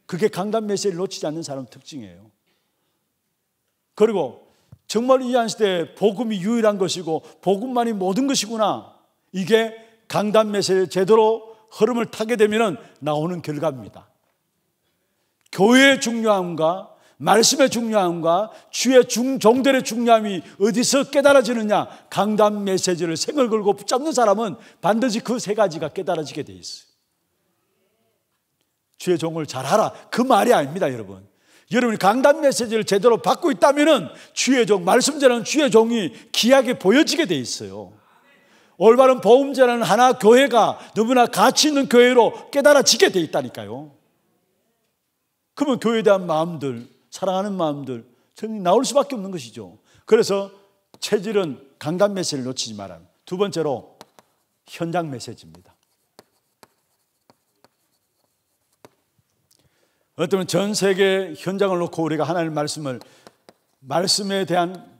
그게 강단 메시지를 놓치지 않는 사람 특징이에요. 그리고 정말 이 한시대에 복음이 유일한 것이고 복음만이 모든 것이구나. 이게 강단 메시지 제대로 흐름을 타게 되면 나오는 결과입니다. 교회의 중요함과 말씀의 중요함과 주의 중, 종들의 중요함이 어디서 깨달아지느냐 강단 메시지를 생을 걸고 붙잡는 사람은 반드시 그 세 가지가 깨달아지게 돼 있어요 주의 종을 잘하라 그 말이 아닙니다 여러분 여러분이 강단 메시지를 제대로 받고 있다면 주의 종, 말씀자는 주의 종이 기하게 보여지게 돼 있어요 올바른 보험자는 하나 교회가 너무나 가치 있는 교회로 깨달아지게 돼 있다니까요 그러면 교회에 대한 마음들 사랑하는 마음들 정말 나올 수밖에 없는 것이죠. 그래서 체질은 강간 메시지를 놓치지 말아요. 두 번째로 현장 메시지입니다. 어쩌면 전 세계 현장을 놓고 우리가 하나님 말씀을 말씀에 대한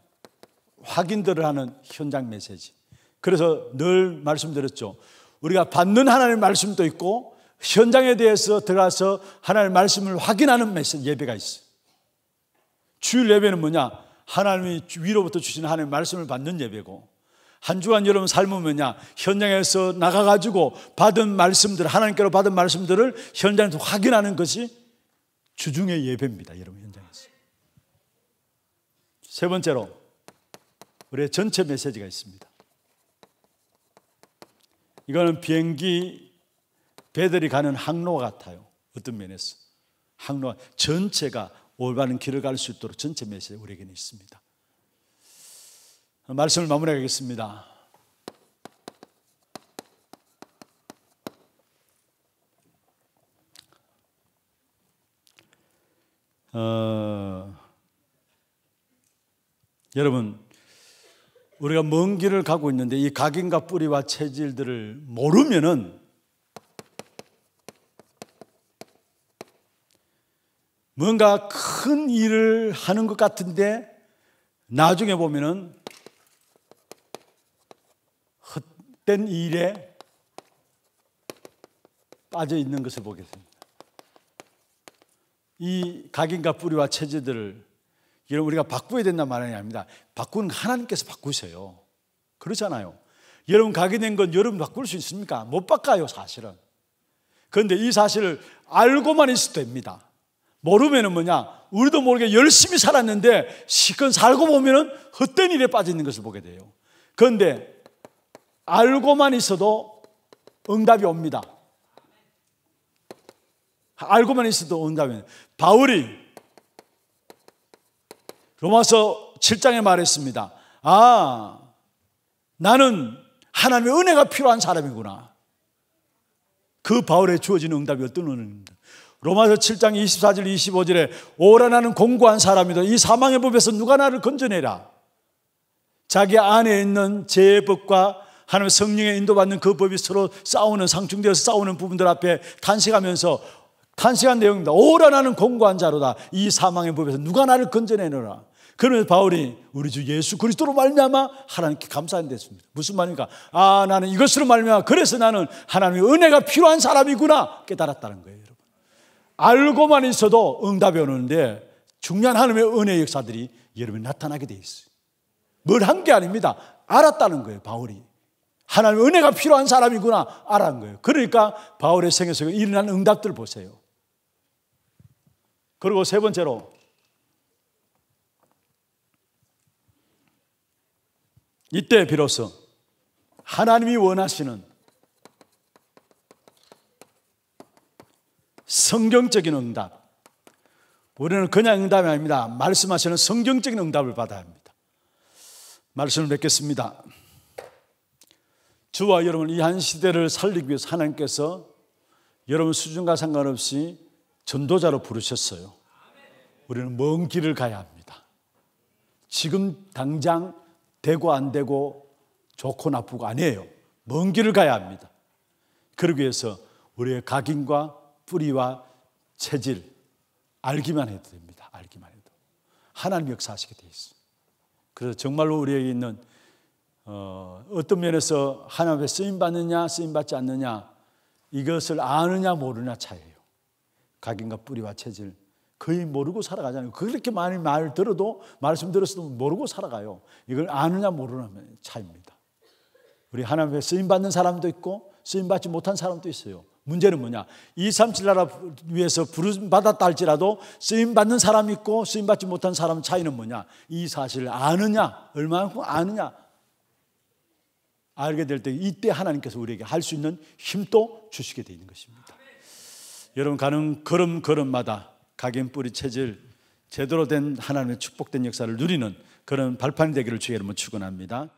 확인들을 하는 현장 메시지. 그래서 늘 말씀드렸죠. 우리가 받는 하나님의 말씀도 있고 현장에 대해서 들어가서 하나님의 말씀을 확인하는 메시지 예배가 있어요. 주일 예배는 뭐냐? 하나님이 위로부터 주시 하나님의 말씀을 받는 예배고 한 주간 여러분 삶은 뭐냐? 현장에서 나가가지고 받은 말씀들, 하나님께로 받은 말씀들을 현장에서 확인하는 것이 주중의 예배입니다. 여러분 현장에서. 세 번째로 우리의 전체 메시지가 있습니다. 이거는 비행기 배들이 가는 항로 같아요. 어떤 면에서. 항로 전체가 올바른 길을 갈 수 있도록 전체 메시지 우리에게는 있습니다. 말씀을 마무리하겠습니다. 어, 여러분, 우리가 먼 길을 가고 있는데 이 각인과 뿌리와 체질들을 모르면은 뭔가 큰 일을 하는 것 같은데 나중에 보면은 헛된 일에 빠져 있는 것을 보겠 됩니다. 이 각인과 뿌리와 체제들을 여러분 우리가 바꾸어야 된다 말하는 게 아닙니다. 바꾸는 하나님께서 바꾸세요. 그렇잖아요. 여러분 각인된 건 여러분 바꿀 수 있습니까? 못 바꿔요 사실은. 그런데 이 사실을 알고만 있어도 됩니다. 모르면은 뭐냐? 우리도 모르게 열심히 살았는데 시건 살고 보면은 헛된 일에 빠져 있는 것을 보게 돼요. 그런데 알고만 있어도 응답이 옵니다. 알고만 있어도 응답이 옵니다. 바울이 로마서 7장에 말했습니다. 아, 나는 하나님의 은혜가 필요한 사람이구나. 그 바울에 주어진 응답이 어떤 은혜입니다. 로마서 7장 24절 25절에 오라 나는 공고한 사람이다. 이 사망의 법에서 누가 나를 건져내라. 자기 안에 있는 죄의 법과 하나님의 성령의 인도받는 그 법이 서로 싸우는 상충되어서 싸우는 부분들 앞에 탄식하면서 탄식한 내용입니다. 오라 나는 공고한 자로다. 이 사망의 법에서 누가 나를 건져내느라. 그러면서 바울이 우리 주 예수 그리스도로 말미암아 하나님께 감사한댔습니다. 무슨 말입니까? 아 나는 이것으로 말미암아 그래서 나는 하나님의 은혜가 필요한 사람이구나 깨달았다는 거예요. 알고만 있어도 응답이 오는데 중요한 하나님의 은혜 역사들이 여러분 나타나게 돼 있어요. 뭘 한 게 아닙니다. 알았다는 거예요, 바울이. 하나님의 은혜가 필요한 사람이구나 알았는 거예요. 그러니까 바울의 생에서 일어난 응답들 보세요. 그리고 세 번째로 이때 비로소 하나님이 원하시는 성경적인 응답. 우리는 그냥 응답이 아닙니다. 말씀하시는 성경적인 응답을 받아야 합니다. 말씀을 맺겠습니다. 주와 여러분 이 한 시대를 살리기 위해서 하나님께서 여러분 수준과 상관없이 전도자로 부르셨어요. 우리는 먼 길을 가야 합니다. 지금 당장 되고 안 되고 좋고 나쁘고 아니에요. 먼 길을 가야 합니다. 그러기 위해서 우리의 각인과 뿌리와 체질 알기만 해도 됩니다. 알기만 해도 하나님 역사하시게 돼 있어요. 그래서 정말로 우리에게 있는 어, 어떤 면에서 하나님 앞에 쓰임 받느냐 쓰임 받지 않느냐 이것을 아느냐 모르냐 차이예요. 각인과 뿌리와 체질 거의 모르고 살아가잖아요. 그렇게 많이 말 들어도 말씀 들었어도 모르고 살아가요. 이걸 아느냐 모르냐 느 차입니다. 우리 하나님의 쓰임 받는 사람도 있고 쓰임 받지 못한 사람도 있어요. 문제는 뭐냐? 2, 3, 7 나라 위해서 부름받았다 할지라도 쓰임받는 사람 있고 쓰임받지 못한 사람 차이는 뭐냐? 이 사실을 아느냐? 얼마만큼 아느냐? 알게 될 때 이때 하나님께서 우리에게 할 수 있는 힘도 주시게 되는 것입니다. 여러분 가는 걸음걸음마다 각인뿌리 체질 제대로 된 하나님의 축복된 역사를 누리는 그런 발판이 되기를 주의 이름으 축원합니다.